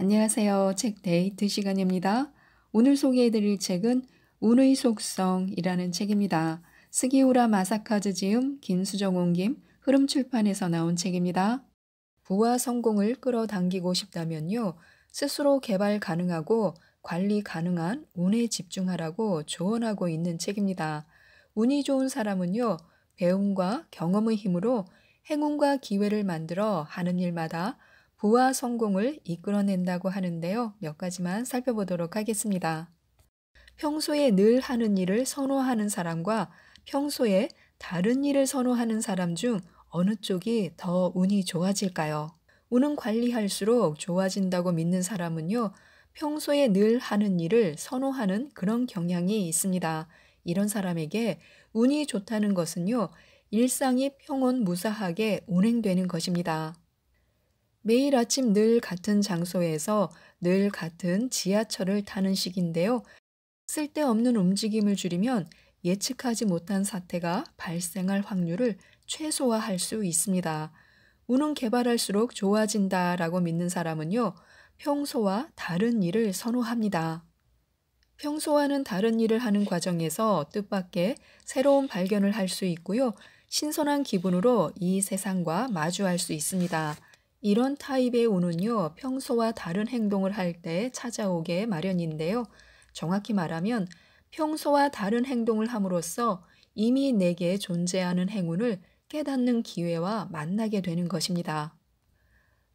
안녕하세요. 책 데이트 시간입니다. 오늘 소개해드릴 책은 운의 속성이라는 책입니다. 스기우라 마사카즈지음, 김수정 옹김, 흐름출판에서 나온 책입니다. 부와 성공을 끌어당기고 싶다면요. 스스로 개발 가능하고 관리 가능한 운에 집중하라고 조언하고 있는 책입니다. 운이 좋은 사람은요. 배움과 경험의 힘으로 행운과 기회를 만들어 하는 일마다 부와 성공을 이끌어낸다고 하는데요. 몇 가지만 살펴보도록 하겠습니다. 평소에 늘 하는 일을 선호하는 사람과 평소에 다른 일을 선호하는 사람 중 어느 쪽이 더 운이 좋아질까요? 운은 관리할수록 좋아진다고 믿는 사람은요, 평소에 늘 하는 일을 선호하는 그런 경향이 있습니다. 이런 사람에게 운이 좋다는 것은요, 일상이 평온 무사하게 운행되는 것입니다. 매일 아침 늘 같은 장소에서 늘 같은 지하철을 타는 식인데요. 쓸데없는 움직임을 줄이면 예측하지 못한 사태가 발생할 확률을 최소화할 수 있습니다. 운은 개발할수록 좋아진다 라고 믿는 사람은요, 평소와 다른 일을 선호합니다. 평소와는 다른 일을 하는 과정에서 뜻밖의 새로운 발견을 할 수 있고요, 신선한 기분으로 이 세상과 마주할 수 있습니다. 이런 타입의 운은요, 평소와 다른 행동을 할 때 찾아오게 마련인데요. 정확히 말하면 평소와 다른 행동을 함으로써 이미 내게 존재하는 행운을 깨닫는 기회와 만나게 되는 것입니다.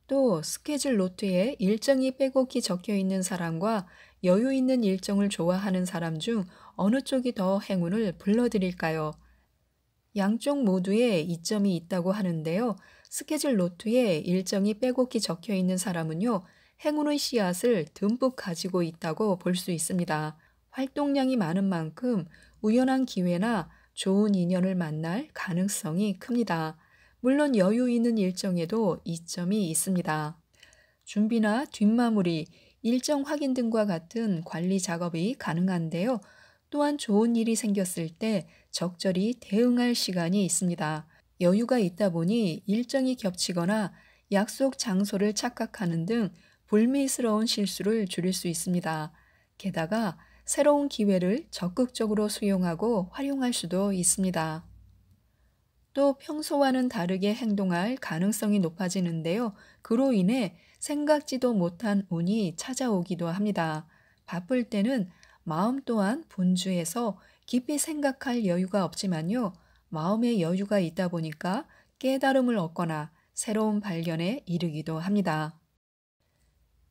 또 스케줄 노트에 일정이 빼곡히 적혀 있는 사람과 여유 있는 일정을 좋아하는 사람 중 어느 쪽이 더 행운을 불러들일까요 양쪽 모두에 이점이 있다고 하는데요. 스케줄 노트에 일정이 빼곡히 적혀 있는 사람은요, 행운의 씨앗을 듬뿍 가지고 있다고 볼 수 있습니다. 활동량이 많은 만큼 우연한 기회나 좋은 인연을 만날 가능성이 큽니다. 물론 여유 있는 일정에도 이점이 있습니다. 준비나 뒷마무리, 일정 확인 등과 같은 관리 작업이 가능한데요. 또한 좋은 일이 생겼을 때 적절히 대응할 시간이 있습니다. 여유가 있다 보니 일정이 겹치거나 약속 장소를 착각하는 등 불미스러운 실수를 줄일 수 있습니다. 게다가 새로운 기회를 적극적으로 수용하고 활용할 수도 있습니다. 또 평소와는 다르게 행동할 가능성이 높아지는데요. 그로 인해 생각지도 못한 운이 찾아오기도 합니다. 바쁠 때는 마음 또한 분주해서 깊이 생각할 여유가 없지만요. 마음의 여유가 있다 보니까 깨달음을 얻거나 새로운 발견에 이르기도 합니다.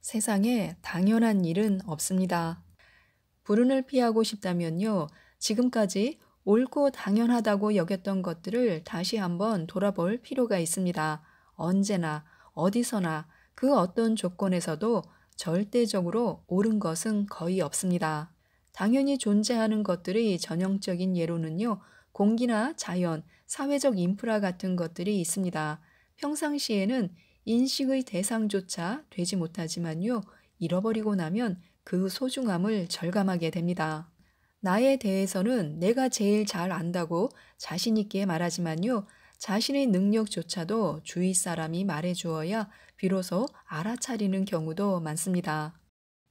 세상에 당연한 일은 없습니다. 불운을 피하고 싶다면요. 지금까지 옳고 당연하다고 여겼던 것들을 다시 한번 돌아볼 필요가 있습니다. 언제나, 어디서나, 그 어떤 조건에서도 절대적으로 옳은 것은 거의 없습니다. 당연히 존재하는 것들의 전형적인 예로는요, 공기나 자연, 사회적 인프라 같은 것들이 있습니다. 평상시에는 인식의 대상조차 되지 못하지만요. 잃어버리고 나면 그 소중함을 절감하게 됩니다. 나에 대해서는 내가 제일 잘 안다고 자신있게 말하지만요. 자신의 능력조차도 주위 사람이 말해주어야 비로소 알아차리는 경우도 많습니다.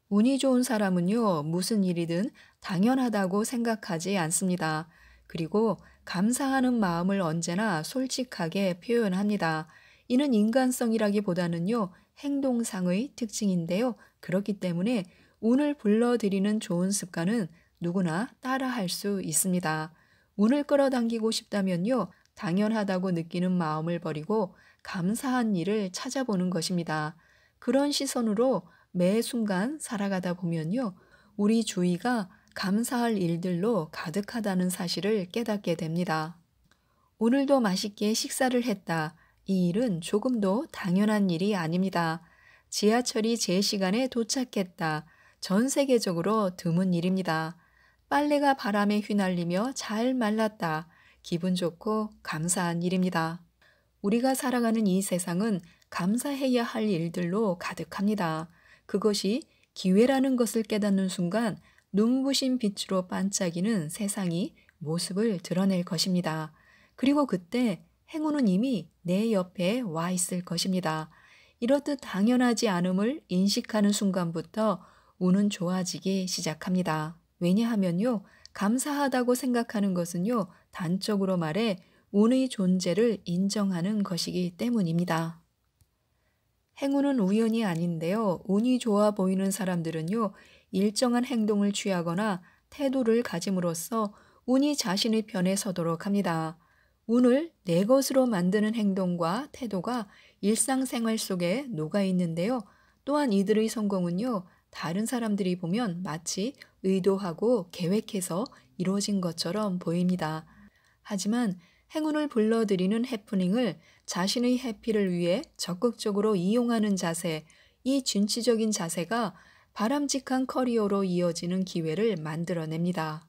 운이 좋은 사람은요, 무슨 일이든 당연하다고 생각하지 않습니다. 그리고 감사하는 마음을 언제나 솔직하게 표현합니다. 이는 인간성이라기보다는요, 행동상의 특징인데요. 그렇기 때문에 운을 불러들이는 좋은 습관은 누구나 따라할 수 있습니다. 운을 끌어당기고 싶다면요, 당연하다고 느끼는 마음을 버리고 감사한 일을 찾아보는 것입니다. 그런 시선으로 매 순간 살아가다 보면요, 우리 주위가 감사할 일들로 가득하다는 사실을 깨닫게 됩니다. 오늘도 맛있게 식사를 했다. 이 일은 조금도 당연한 일이 아닙니다. 지하철이 제 시간에 도착했다. 전 세계적으로 드문 일입니다. 빨래가 바람에 휘날리며 잘 말랐다. 기분 좋고 감사한 일입니다. 우리가 살아가는 이 세상은 감사해야 할 일들로 가득합니다. 그것이 기회라는 것을 깨닫는 순간 눈부신 빛으로 반짝이는 세상이 모습을 드러낼 것입니다. 그리고 그때 행운은 이미 내 옆에 와 있을 것입니다. 이렇듯 당연하지 않음을 인식하는 순간부터 운은 좋아지기 시작합니다. 왜냐하면요, 감사하다고 생각하는 것은요, 단적으로 말해 운의 존재를 인정하는 것이기 때문입니다. 행운은 우연이 아닌데요, 운이 좋아 보이는 사람들은요, 일정한 행동을 취하거나 태도를 가짐으로써 운이 자신의 편에 서도록 합니다. 운을 내 것으로 만드는 행동과 태도가 일상생활 속에 녹아 있는데요. 또한 이들의 성공은요, 다른 사람들이 보면 마치 의도하고 계획해서 이루어진 것처럼 보입니다. 하지만 행운을 불러들이는 해프닝을 자신의 해피를 위해 적극적으로 이용하는 자세, 이 진취적인 자세가 바람직한 커리어로 이어지는 기회를 만들어냅니다.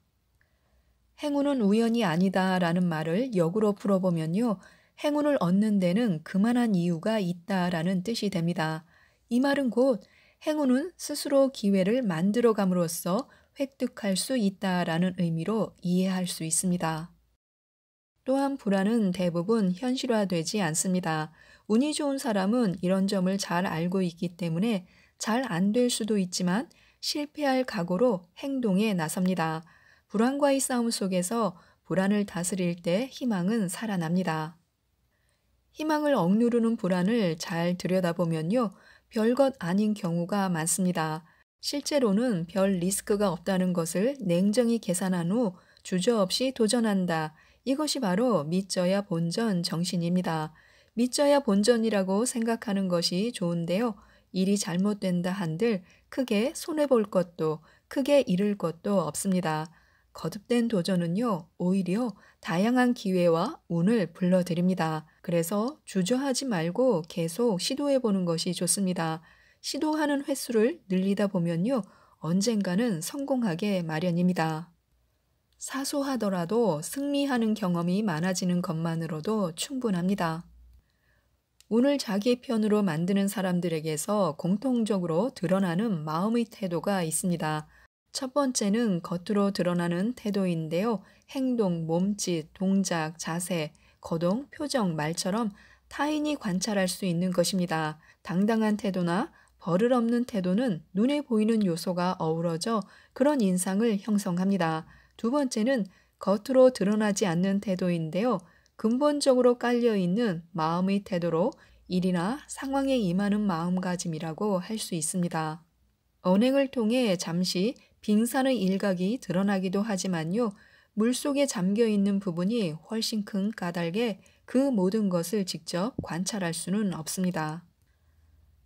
행운은 우연이 아니다 라는 말을 역으로 풀어보면요. 행운을 얻는 데는 그만한 이유가 있다 라는 뜻이 됩니다. 이 말은 곧 행운은 스스로 기회를 만들어감으로써 획득할 수 있다 라는 의미로 이해할 수 있습니다. 또한 불안은 대부분 현실화되지 않습니다. 운이 좋은 사람은 이런 점을 잘 알고 있기 때문에 잘안될 수도 있지만 실패할 각오로 행동에 나섭니다. 불안과의 싸움 속에서 불안을 다스릴 때 희망은 살아납니다. 희망을 억누르는 불안을 잘 들여다보면요. 별 것 아닌 경우가 많습니다. 실제로는 별 리스크가 없다는 것을 냉정히 계산한 후 주저없이 도전한다. 이것이 바로 믿져야 본전 정신입니다. 믿져야 본전이라고 생각하는 것이 좋은데요. 일이 잘못된다 한들 크게 손해볼 것도 크게 잃을 것도 없습니다. 거듭된 도전은요, 오히려 다양한 기회와 운을 불러들입니다 그래서 주저하지 말고 계속 시도해보는 것이 좋습니다. 시도하는 횟수를 늘리다 보면요, 언젠가는 성공하게 마련입니다. 사소하더라도 승리하는 경험이 많아지는 것만으로도 충분합니다. 운을 자기 편으로 만드는 사람들에게서 공통적으로 드러나는 마음의 태도가 있습니다. 첫 번째는 겉으로 드러나는 태도인데요. 행동, 몸짓, 동작, 자세, 거동, 표정, 말처럼 타인이 관찰할 수 있는 것입니다. 당당한 태도나 버릇 없는 태도는 눈에 보이는 요소가 어우러져 그런 인상을 형성합니다. 두 번째는 겉으로 드러나지 않는 태도인데요. 근본적으로 깔려있는 마음의 태도로 일이나 상황에 임하는 마음가짐이라고 할 수 있습니다. 언행을 통해 잠시 빙산의 일각이 드러나기도 하지만요. 물속에 잠겨 있는 부분이 훨씬 큰 까닭에 그 모든 것을 직접 관찰할 수는 없습니다.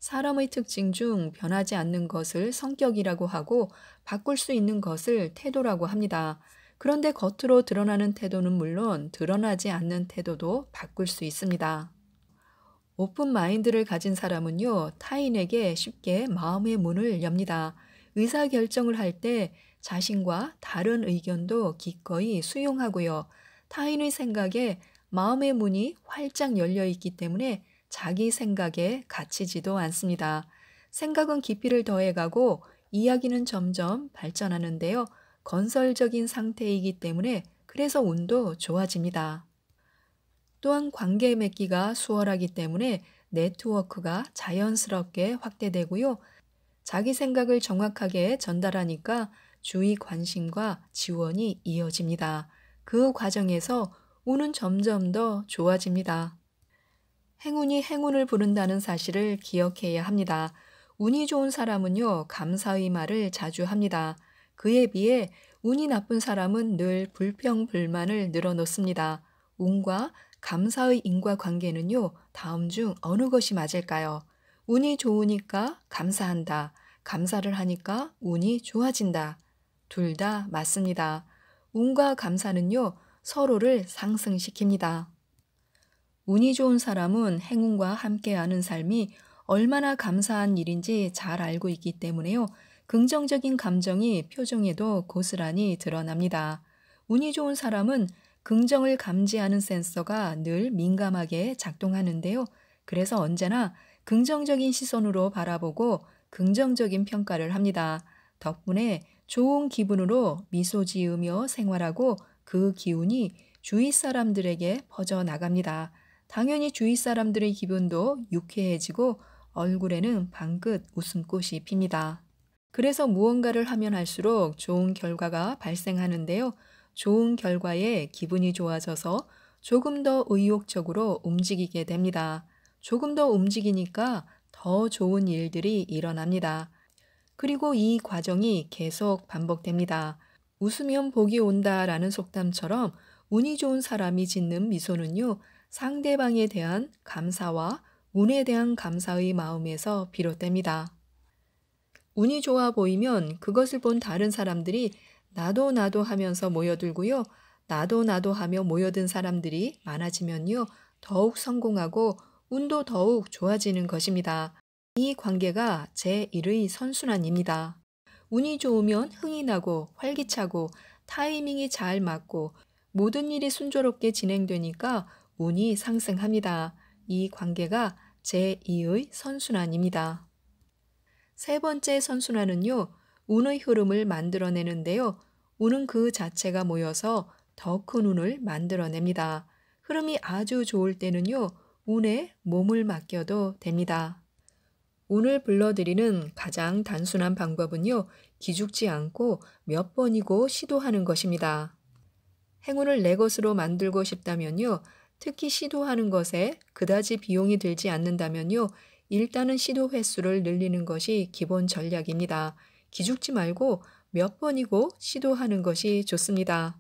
사람의 특징 중 변하지 않는 것을 성격이라고 하고 바꿀 수 있는 것을 태도라고 합니다. 그런데 겉으로 드러나는 태도는 물론 드러나지 않는 태도도 바꿀 수 있습니다. 오픈 마인드를 가진 사람은요, 타인에게 쉽게 마음의 문을 엽니다. 의사결정을 할 때 자신과 다른 의견도 기꺼이 수용하고요. 타인의 생각에 마음의 문이 활짝 열려 있기 때문에 자기 생각에 갇히지도 않습니다. 생각은 깊이를 더해가고 이야기는 점점 발전하는데요. 건설적인 상태이기 때문에 그래서 운도 좋아집니다. 또한 관계 맺기가 수월하기 때문에 네트워크가 자연스럽게 확대되고요. 자기 생각을 정확하게 전달하니까 주의 관심과 지원이 이어집니다. 그 과정에서 운은 점점 더 좋아집니다. 행운이 행운을 부른다는 사실을 기억해야 합니다. 운이 좋은 사람은요, 감사의 말을 자주 합니다. 그에 비해 운이 나쁜 사람은 늘 불평불만을 늘어놓습니다. 운과 감사의 인과 관계는요, 다음 중 어느 것이 맞을까요? 운이 좋으니까 감사한다. 감사를 하니까 운이 좋아진다. 둘 다 맞습니다. 운과 감사는요, 서로를 상승시킵니다. 운이 좋은 사람은 행운과 함께하는 삶이 얼마나 감사한 일인지 잘 알고 있기 때문에요. 긍정적인 감정이 표정에도 고스란히 드러납니다. 운이 좋은 사람은 긍정을 감지하는 센서가 늘 민감하게 작동하는데요. 그래서 언제나 긍정적인 시선으로 바라보고 긍정적인 평가를 합니다. 덕분에 좋은 기분으로 미소 지으며 생활하고 그 기운이 주위 사람들에게 퍼져나갑니다. 당연히 주위 사람들의 기분도 유쾌해지고 얼굴에는 방긋 웃음꽃이 핍니다. 그래서 무언가를 하면 할수록 좋은 결과가 발생하는데요. 좋은 결과에 기분이 좋아져서 조금 더 의욕적으로 움직이게 됩니다. 조금 더 움직이니까 더 좋은 일들이 일어납니다. 그리고 이 과정이 계속 반복됩니다. 웃으면 복이 온다라는 속담처럼 운이 좋은 사람이 짓는 미소는요, 상대방에 대한 감사와 운에 대한 감사의 마음에서 비롯됩니다. 운이 좋아 보이면 그것을 본 다른 사람들이 나도 나도 하면서 모여들고요. 나도 나도 하며 모여든 사람들이 많아지면요. 더욱 성공하고 운도 더욱 좋아지는 것입니다. 이 관계가 제1의 선순환입니다. 운이 좋으면 흥이 나고 활기차고 타이밍이 잘 맞고 모든 일이 순조롭게 진행되니까 운이 상승합니다. 이 관계가 제2의 선순환입니다. 세 번째 선순환은요, 운의 흐름을 만들어내는데요. 운은 그 자체가 모여서 더 큰 운을 만들어냅니다. 흐름이 아주 좋을 때는요, 운에 몸을 맡겨도 됩니다. 운을 불러들이는 가장 단순한 방법은요, 기죽지 않고 몇 번이고 시도하는 것입니다. 행운을 내 것으로 만들고 싶다면요, 특히 시도하는 것에 그다지 비용이 들지 않는다면요, 일단은 시도 횟수를 늘리는 것이 기본 전략입니다. 기죽지 말고 몇 번이고 시도하는 것이 좋습니다.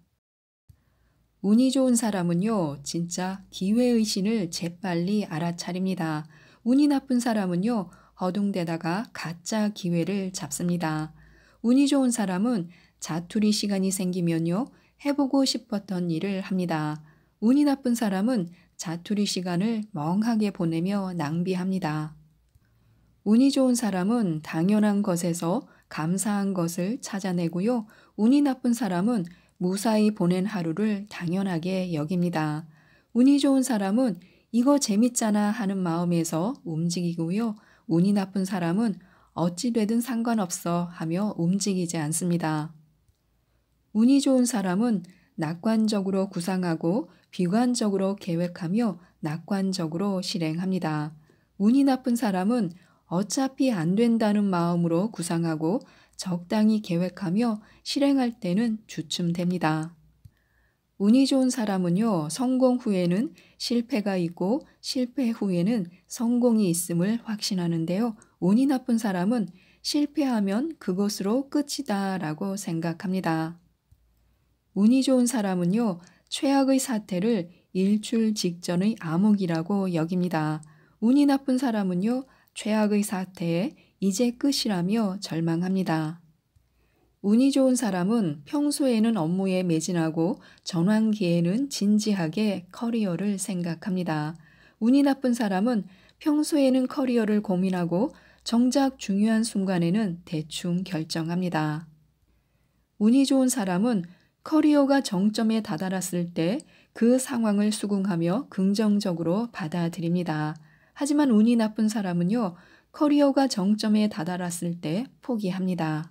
운이 좋은 사람은요, 진짜 기회의신을 재빨리 알아차립니다. 운이 나쁜 사람은요, 허둥대다가 가짜 기회를 잡습니다. 운이 좋은 사람은 자투리 시간이 생기면요, 해보고 싶었던 일을 합니다. 운이 나쁜 사람은 자투리 시간을 멍하게 보내며 낭비합니다. 운이 좋은 사람은 당연한 것에서 감사한 것을 찾아내고요. 운이 나쁜 사람은 무사히 보낸 하루를 당연하게 여깁니다. 운이 좋은 사람은 이거 재밌잖아 하는 마음에서 움직이고요. 운이 나쁜 사람은 어찌되든 상관없어 하며 움직이지 않습니다. 운이 좋은 사람은 낙관적으로 구상하고 비관적으로 계획하며 낙관적으로 실행합니다. 운이 나쁜 사람은 어차피 안 된다는 마음으로 구상하고 적당히 계획하며 실행할 때는 주춤됩니다. 운이 좋은 사람은요, 성공 후에는 실패가 있고 실패 후에는 성공이 있음을 확신하는데요. 운이 나쁜 사람은 실패하면 그것으로 끝이다 라고 생각합니다. 운이 좋은 사람은요, 최악의 사태를 일출 직전의 암흑이라고 여깁니다. 운이 나쁜 사람은요, 최악의 사태에 이제 끝이라며 절망합니다. 운이 좋은 사람은 평소에는 업무에 매진하고 전환기에는 진지하게 커리어를 생각합니다. 운이 나쁜 사람은 평소에는 커리어를 고민하고 정작 중요한 순간에는 대충 결정합니다. 운이 좋은 사람은 커리어가 정점에 다다랐을 때 그 상황을 수긍하며 긍정적으로 받아들입니다. 하지만 운이 나쁜 사람은요, 커리어가 정점에 다다랐을 때 포기합니다.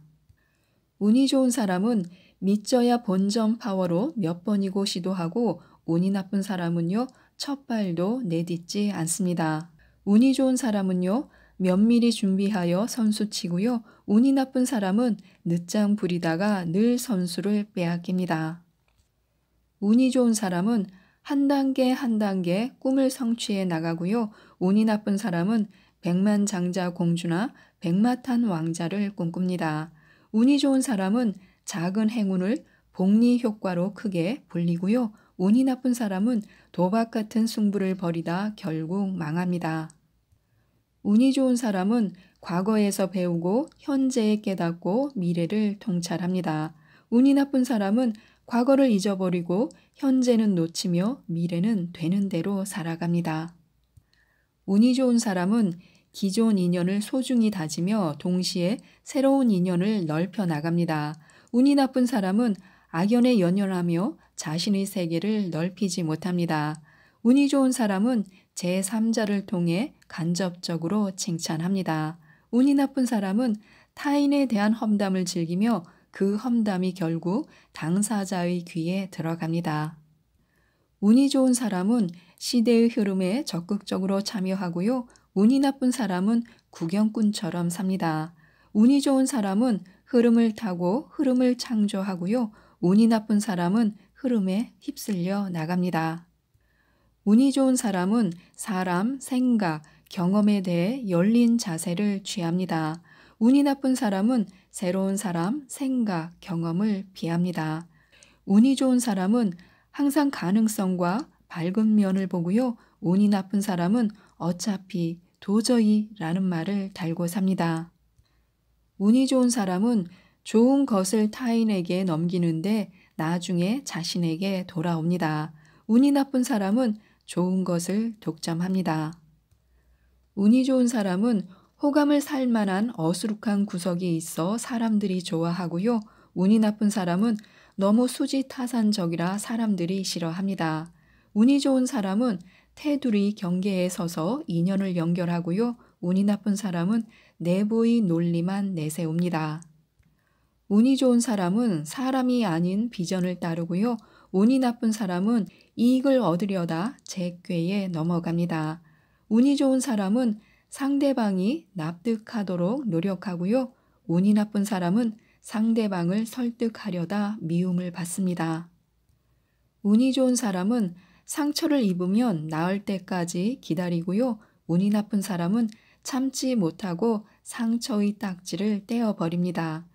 운이 좋은 사람은 믿져야 본점 파워로 몇 번이고 시도하고 운이 나쁜 사람은요, 첫 발도 내딛지 않습니다. 운이 좋은 사람은요, 면밀히 준비하여 선수 치고요. 운이 나쁜 사람은 늦장 부리다가 늘 선수를 빼앗깁니다. 운이 좋은 사람은 한 단계 한 단계 꿈을 성취해 나가고요. 운이 나쁜 사람은 백만 장자 공주나 백마탄 왕자를 꿈꿉니다. 운이 좋은 사람은 작은 행운을 복리 효과로 크게 불리고요. 운이 나쁜 사람은 도박 같은 승부를 벌이다 결국 망합니다. 운이 좋은 사람은 과거에서 배우고 현재에 깨닫고 미래를 통찰합니다. 운이 나쁜 사람은 과거를 잊어버리고 현재는 놓치며 미래는 되는 대로 살아갑니다. 운이 좋은 사람은 기존 인연을 소중히 다지며 동시에 새로운 인연을 넓혀 나갑니다. 운이 나쁜 사람은 악연에 연연하며 자신의 세계를 넓히지 못합니다. 운이 좋은 사람은 제3자를 통해 간접적으로 칭찬합니다. 운이 나쁜 사람은 타인에 대한 험담을 즐기며 그 험담이 결국 당사자의 귀에 들어갑니다. 운이 좋은 사람은 시대의 흐름에 적극적으로 참여하고요. 운이 나쁜 사람은 구경꾼처럼 삽니다. 운이 좋은 사람은 흐름을 타고 흐름을 창조하고요. 운이 나쁜 사람은 흐름에 휩쓸려 나갑니다. 운이 좋은 사람은 사람, 생각, 경험에 대해 열린 자세를 취합니다. 운이 나쁜 사람은 새로운 사람, 생각, 경험을 피합니다. 운이 좋은 사람은 항상 가능성과 밝은 면을 보고요. 운이 나쁜 사람은 어차피 도저히 라는 말을 달고 삽니다. 운이 좋은 사람은 좋은 것을 타인에게 넘기는데 나중에 자신에게 돌아옵니다. 운이 나쁜 사람은 좋은 것을 독점합니다. 운이 좋은 사람은 호감을 살 만한 어수룩한 구석이 있어 사람들이 좋아하고요. 운이 나쁜 사람은 너무 수지타산적이라 사람들이 싫어합니다. 운이 좋은 사람은 테두리 경계에 서서 인연을 연결하고요. 운이 나쁜 사람은 내부의 논리만 내세웁니다. 운이 좋은 사람은 사람이 아닌 비전을 따르고요. 운이 나쁜 사람은 이익을 얻으려다 제 꾀에 넘어갑니다. 운이 좋은 사람은 상대방이 납득하도록 노력하고요. 운이 나쁜 사람은 상대방을 설득하려다 미움을 받습니다. 운이 좋은 사람은 상처를 입으면 나을 때까지 기다리고요. 운이 나쁜 사람은 참지 못하고 상처의 딱지를 떼어버립니다.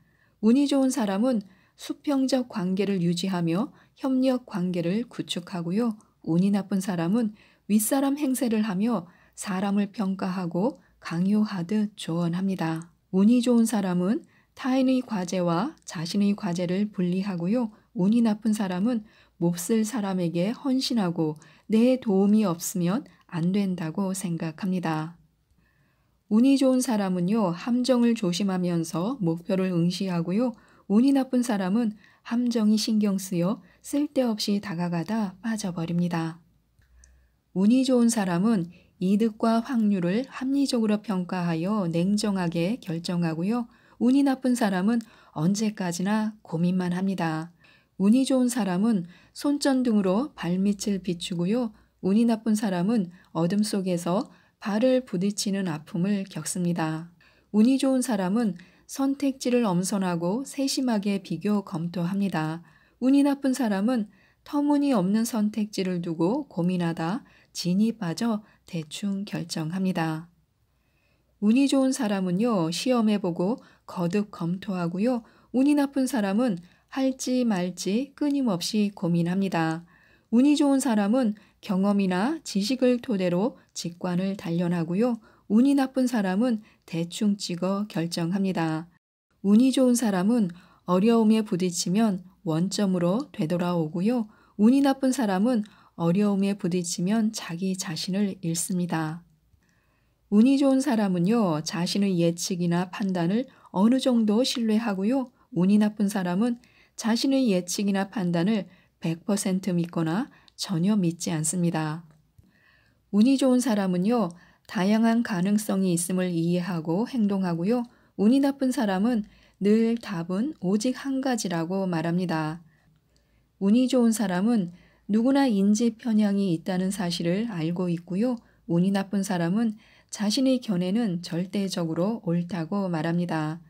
운이 좋은 사람은 수평적 관계를 유지하며 협력 관계를 구축하고요. 운이 나쁜 사람은 윗사람 행세를 하며 사람을 평가하고 강요하듯 조언합니다. 운이 좋은 사람은 타인의 과제와 자신의 과제를 분리하고요. 운이 나쁜 사람은 몹쓸 사람에게 헌신하고 내 도움이 없으면 안 된다고 생각합니다. 운이 좋은 사람은요, 함정을 조심하면서 목표를 응시하고요, 운이 나쁜 사람은 함정이 신경 쓰여 쓸데없이 다가가다 빠져버립니다. 운이 좋은 사람은 이득과 확률을 합리적으로 평가하여 냉정하게 결정하고요. 운이 나쁜 사람은 언제까지나 고민만 합니다. 운이 좋은 사람은 손전등으로 발밑을 비추고요. 운이 나쁜 사람은 어둠 속에서 발을 부딪히는 아픔을 겪습니다. 운이 좋은 사람은 선택지를 엄선하고 세심하게 비교 검토합니다. 운이 나쁜 사람은 터무니없는 선택지를 두고 고민하다 진이 빠져 대충 결정합니다. 운이 좋은 사람은요, 시험해보고 거듭 검토하고요, 운이 나쁜 사람은 할지 말지 끊임없이 고민합니다. 운이 좋은 사람은 경험이나 지식을 토대로 직관을 단련하고요, 운이 나쁜 사람은 대충 찍어 결정합니다. 운이 좋은 사람은 어려움에 부딪히면 원점으로 되돌아오고요. 운이 나쁜 사람은 어려움에 부딪히면 자기 자신을 잃습니다. 운이 좋은 사람은요, 자신의 예측이나 판단을 어느 정도 신뢰하고요. 운이 나쁜 사람은 자신의 예측이나 판단을 100% 믿거나 전혀 믿지 않습니다. 운이 좋은 사람은요, 다양한 가능성이 있음을 이해하고 행동하고요. 운이 나쁜 사람은 늘 답은 오직 한 가지라고 말합니다. 운이 좋은 사람은 누구나 인지 편향이 있다는 사실을 알고 있고요. 운이 나쁜 사람은 자신의 견해는 절대적으로 옳다고 말합니다.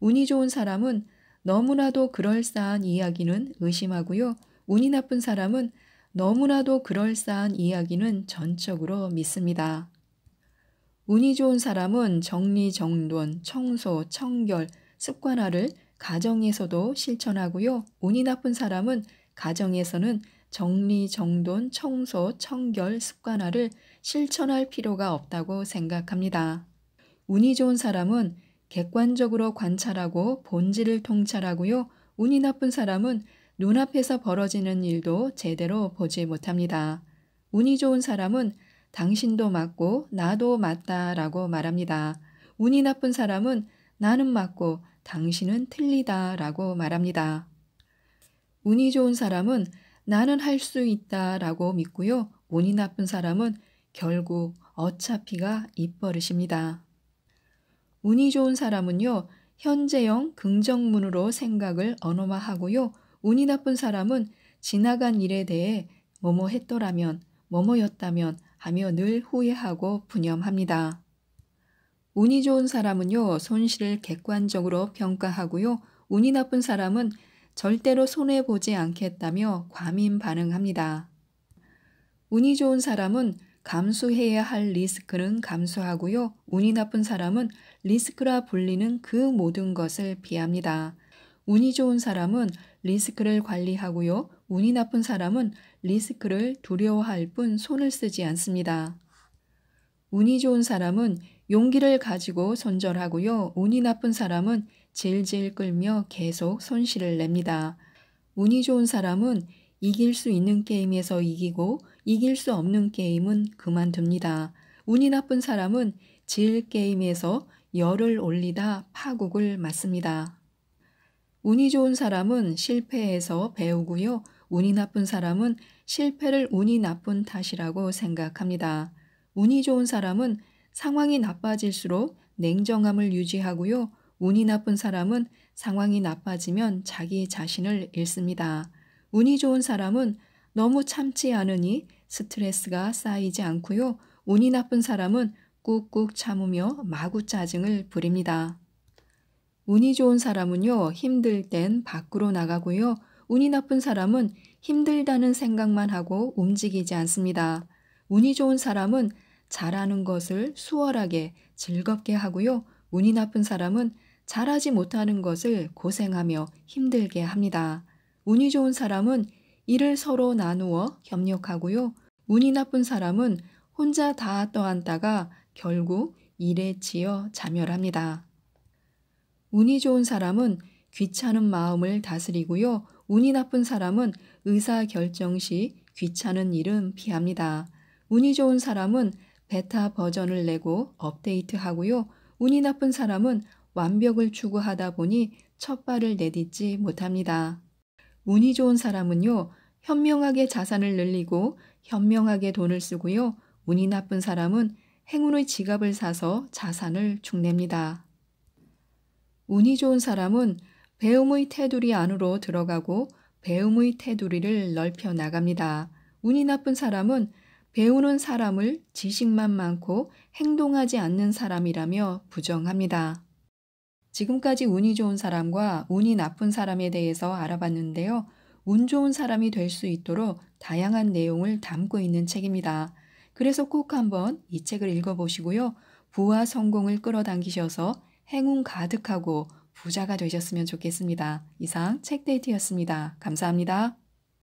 운이 좋은 사람은 너무나도 그럴싸한 이야기는 의심하고요. 운이 나쁜 사람은 너무나도 그럴싸한 이야기는 전적으로 믿습니다. 운이 좋은 사람은 정리, 정돈, 청소, 청결, 습관화를 가정에서도 실천하고요. 운이 나쁜 사람은 가정에서는 정리, 정돈, 청소, 청결, 습관화를 실천할 필요가 없다고 생각합니다. 운이 좋은 사람은 객관적으로 관찰하고 본질을 통찰하고요. 운이 나쁜 사람은 눈앞에서 벌어지는 일도 제대로 보지 못합니다. 운이 좋은 사람은 당신도 맞고 나도 맞다라고 말합니다. 운이 나쁜 사람은 나는 맞고 당신은 틀리다라고 말합니다. 운이 좋은 사람은 나는 할 수 있다라고 믿고요. 운이 나쁜 사람은 결국 어차피가 입버릇입니다. 운이 좋은 사람은요. 현재형 긍정문으로 생각을 언어화하고요. 운이 나쁜 사람은 지나간 일에 대해 뭐뭐 했더라면, 뭐뭐였다면, 하며 늘 후회하고 분염합니다. 운이 좋은 사람은요, 손실을 객관적으로 평가하고요, 운이 나쁜 사람은 절대로 손해보지 않겠다며 과민 반응합니다. 운이 좋은 사람은 감수해야 할 리스크는 감수하고요, 운이 나쁜 사람은 리스크라 불리는 그 모든 것을 피합니다. 운이 좋은 사람은 리스크를 관리하고요, 운이 나쁜 사람은 리스크를 두려워할 뿐 손을 쓰지 않습니다. 운이 좋은 사람은 용기를 가지고 손절하고요. 운이 나쁜 사람은 질질 끌며 계속 손실을 냅니다. 운이 좋은 사람은 이길 수 있는 게임에서 이기고 이길 수 없는 게임은 그만둡니다. 운이 나쁜 사람은 질 게임에서 열을 올리다 파국을 맞습니다. 운이 좋은 사람은 실패해서 배우고요. 운이 나쁜 사람은 실패를 운이 나쁜 탓이라고 생각합니다. 운이 좋은 사람은 상황이 나빠질수록 냉정함을 유지하고요. 운이 나쁜 사람은 상황이 나빠지면 자기 자신을 잃습니다. 운이 좋은 사람은 너무 참지 않으니 스트레스가 쌓이지 않고요. 운이 나쁜 사람은 꾹꾹 참으며 마구 짜증을 부립니다. 운이 좋은 사람은요, 힘들 땐 밖으로 나가고요. 운이 나쁜 사람은 힘들다는 생각만 하고 움직이지 않습니다. 운이 좋은 사람은 잘하는 것을 수월하게 즐겁게 하고요. 운이 나쁜 사람은 잘하지 못하는 것을 고생하며 힘들게 합니다. 운이 좋은 사람은 일을 서로 나누어 협력하고요. 운이 나쁜 사람은 혼자 다 떠안다가 결국 일에 치여 자멸합니다. 운이 좋은 사람은 귀찮은 마음을 다스리고요. 운이 나쁜 사람은 의사 결정 시 귀찮은 일은 피합니다. 운이 좋은 사람은 베타 버전을 내고 업데이트하고요. 운이 나쁜 사람은 완벽을 추구하다 보니 첫 발을 내딛지 못합니다. 운이 좋은 사람은요. 현명하게 자산을 늘리고 현명하게 돈을 쓰고요. 운이 나쁜 사람은 행운의 지갑을 사서 자산을 축냅니다. 운이 좋은 사람은 배움의 테두리 안으로 들어가고 배움의 테두리를 넓혀 나갑니다. 운이 나쁜 사람은 배우는 사람을 지식만 많고 행동하지 않는 사람이라며 부정합니다. 지금까지 운이 좋은 사람과 운이 나쁜 사람에 대해서 알아봤는데요. 운 좋은 사람이 될 수 있도록 다양한 내용을 담고 있는 책입니다. 그래서 꼭 한번 이 책을 읽어보시고요. 부와 성공을 끌어당기셔서 행운 가득하고 부자가 되셨으면 좋겠습니다. 이상 책데이트였습니다. 감사합니다.